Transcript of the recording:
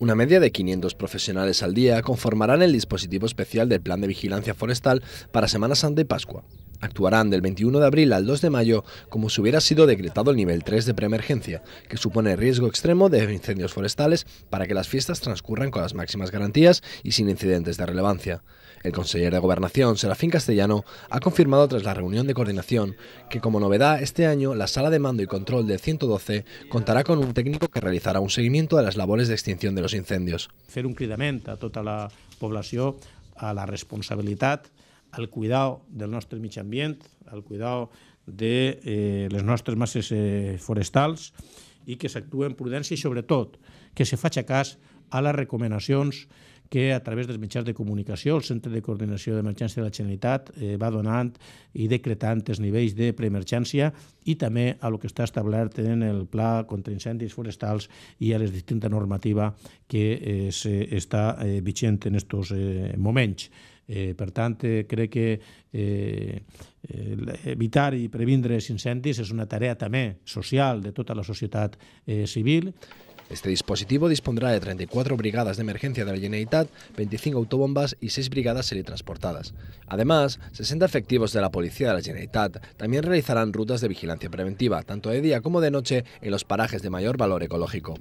Una media de 500 profesionales al día conformarán el dispositivo especial del Plan de Vigilancia Forestal para Semana Santa y Pascua actuarán del 21 de abril al 2 de mayo como si hubiera sido decretado el nivel 3 de preemergencia, que supone riesgo extremo de incendios forestales para que las fiestas transcurran con las máximas garantías y sin incidentes de relevancia. El consejero de Gobernación, Serafín Castellano, ha confirmado tras la reunión de coordinación que como novedad este año la sala de mando y control de 112 contará con un técnico que realizará un seguimiento de las labores de extinción de los incendios. Hacer un a toda la población a la responsabilidad, al cuidado del nostre mig ambient, al cuidado de eh, les nostres masses eh, forestals i que s'actue amb prudència i, sobretot, que se faci cas a les recomanacions que a través dels mitjans de comunicació el Centre de Coordinació d'Emergència de la Generalitat eh, va donant i decretant els nivells de preemergència i també a lo que està establert en el Pla contra incendis forestals i a les distinta normativa que eh, se està eh, vigent en aquests eh, moments. Eh, tanto, eh, cree que eh, eh, evitar y prevenir los incendios es una tarea también social de toda la sociedad civil. Este dispositivo dispondrá de 34 brigadas de emergencia de la Generalitat, 25 autobombas y 6 brigadas seri-transportadas. Además, 60 efectivos de la Policía de la Generalitat también realizarán rutas de vigilancia preventiva, tanto de día como de noche, en los parajes de mayor valor ecológico.